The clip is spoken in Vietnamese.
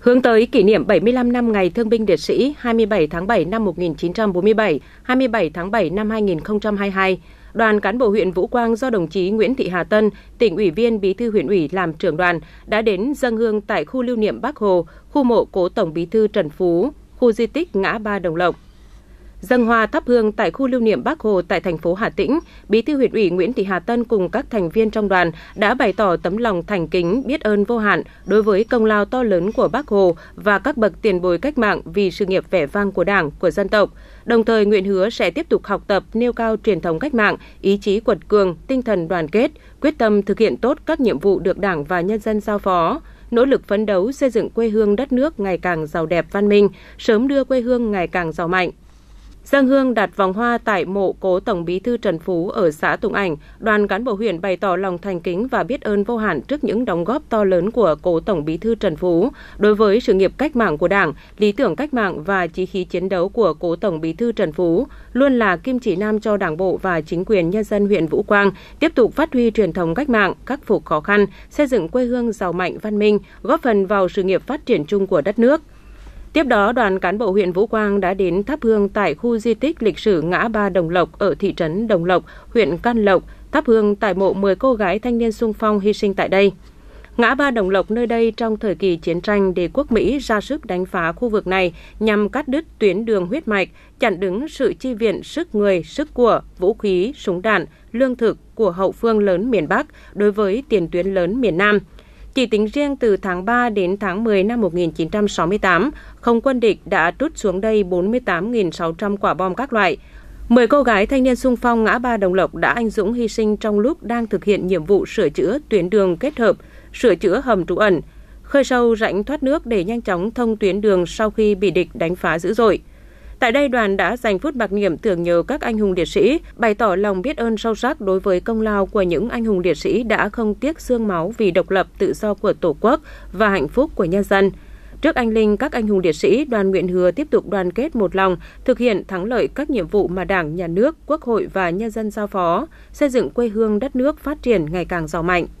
Hướng tới kỷ niệm 75 năm Ngày Thương binh Liệt sĩ 27 tháng 7 năm 1947, 27 tháng 7 năm 2022, đoàn cán bộ huyện Vũ Quang do đồng chí Nguyễn Thị Hà Tân, tỉnh ủy viên Bí thư huyện ủy làm trưởng đoàn, đã đến dân hương tại khu lưu niệm Bắc Hồ, khu mộ cố Tổng Bí thư Trần Phú, khu di tích ngã ba Đồng Lộc. Dâng hoa thắp hương tại khu lưu niệm Bắc Hồ tại thành phố Hà Tĩnh, Bí thư huyện ủy Nguyễn Thị Hà Tân cùng các thành viên trong đoàn đã bày tỏ tấm lòng thành kính biết ơn vô hạn đối với công lao to lớn của Bác Hồ và các bậc tiền bối cách mạng vì sự nghiệp vẻ vang của Đảng, của dân tộc. Đồng thời nguyện hứa sẽ tiếp tục học tập, nêu cao truyền thống cách mạng, ý chí quật cường, tinh thần đoàn kết, quyết tâm thực hiện tốt các nhiệm vụ được Đảng và nhân dân giao phó nỗ lực phấn đấu xây dựng quê hương đất nước ngày càng giàu đẹp văn minh, sớm đưa quê hương ngày càng giàu mạnh. Giang Hương đặt vòng hoa tại mộ cố Tổng bí thư Trần Phú ở xã Tùng Ảnh. Đoàn cán bộ huyện bày tỏ lòng thành kính và biết ơn vô hạn trước những đóng góp to lớn của cố Tổng bí thư Trần Phú đối với sự nghiệp cách mạng của Đảng, lý tưởng cách mạng và chí khí chiến đấu của cố Tổng bí thư Trần Phú luôn là kim chỉ nam cho Đảng bộ và chính quyền nhân dân huyện Vũ Quang tiếp tục phát huy truyền thống cách mạng, khắc phục khó khăn, xây dựng quê hương giàu mạnh văn minh, góp phần vào sự nghiệp phát triển chung của đất nước. Tiếp đó, đoàn cán bộ huyện Vũ Quang đã đến thắp hương tại khu di tích lịch sử ngã ba Đồng Lộc ở thị trấn Đồng Lộc, huyện Can Lộc, thắp hương tại mộ 10 cô gái thanh niên sung phong hy sinh tại đây. Ngã ba Đồng Lộc nơi đây trong thời kỳ chiến tranh đế quốc Mỹ ra sức đánh phá khu vực này nhằm cắt đứt tuyến đường huyết mạch, chặn đứng sự chi viện sức người, sức của, vũ khí, súng đạn, lương thực của hậu phương lớn miền Bắc đối với tiền tuyến lớn miền Nam – chỉ tính riêng từ tháng 3 đến tháng 10 năm 1968, không quân địch đã trút xuống đây 48.600 quả bom các loại. 10 cô gái thanh niên sung phong ngã ba Đồng Lộc đã anh dũng hy sinh trong lúc đang thực hiện nhiệm vụ sửa chữa tuyến đường kết hợp, sửa chữa hầm trú ẩn, khơi sâu rãnh thoát nước để nhanh chóng thông tuyến đường sau khi bị địch đánh phá dữ dội. Tại đây, đoàn đã dành phút mặc niệm tưởng nhớ các anh hùng liệt sĩ, bày tỏ lòng biết ơn sâu sắc đối với công lao của những anh hùng liệt sĩ đã không tiếc xương máu vì độc lập tự do của Tổ quốc và hạnh phúc của nhân dân. Trước anh linh các anh hùng liệt sĩ, đoàn nguyện hứa tiếp tục đoàn kết một lòng, thực hiện thắng lợi các nhiệm vụ mà Đảng, Nhà nước, Quốc hội và nhân dân giao phó, xây dựng quê hương đất nước phát triển ngày càng giàu mạnh.